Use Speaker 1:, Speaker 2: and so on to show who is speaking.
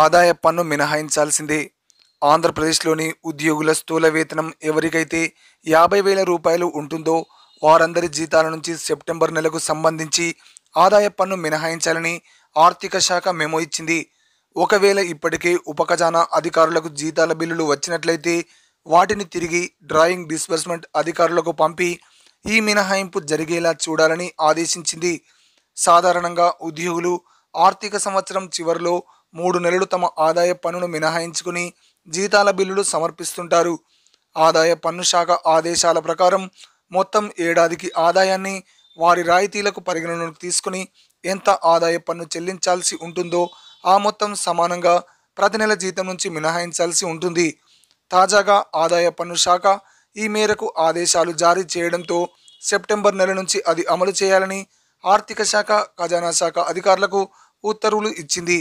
Speaker 1: ఆదాయ పన్ను మినహాయించాల్సిందే ఆంధ్రప్రదేశ్లోని ఉద్యోగుల స్థూల వేతనం ఎవరికైతే యాభై వేల రూపాయలు ఉంటుందో వారందరి జీతాల నుంచి సెప్టెంబర్ నెలకు సంబంధించి ఆదాయ పన్ను మినహాయించాలని ఆర్థిక శాఖ మెమో ఇచ్చింది ఒకవేళ ఇప్పటికే ఉపఖజానా అధికారులకు జీతాల బిల్లులు వచ్చినట్లయితే వాటిని తిరిగి డ్రాయింగ్ డిస్బర్స్మెంట్ అధికారులకు పంపి ఈ మినహాయింపు జరిగేలా చూడాలని ఆదేశించింది సాధారణంగా ఉద్యోగులు ఆర్థిక సంవత్సరం చివరిలో మూడు నెలలు తమ ఆదాయ పన్నును మినహాయించుకుని జీతాల బిల్లులు సమర్పిస్తుంటారు ఆదాయ పన్ను శాఖ ఆదేశాల ప్రకారం మొత్తం ఏడాదికి ఆదాయాన్ని వారి రాయితీలకు పరిగణనలోకి తీసుకుని ఎంత ఆదాయ పన్ను చెల్లించాల్సి ఉంటుందో ఆ మొత్తం సమానంగా ప్రతి నెల జీతం నుంచి మినహాయించాల్సి ఉంటుంది తాజాగా ఆదాయ పన్ను శాఖ ఈ మేరకు ఆదేశాలు జారీ చేయడంతో సెప్టెంబర్ నెల నుంచి అది అమలు చేయాలని ఆర్థిక శాఖ ఖజానా శాఖ అధికారులకు ఉత్తర్వులు ఇచ్చింది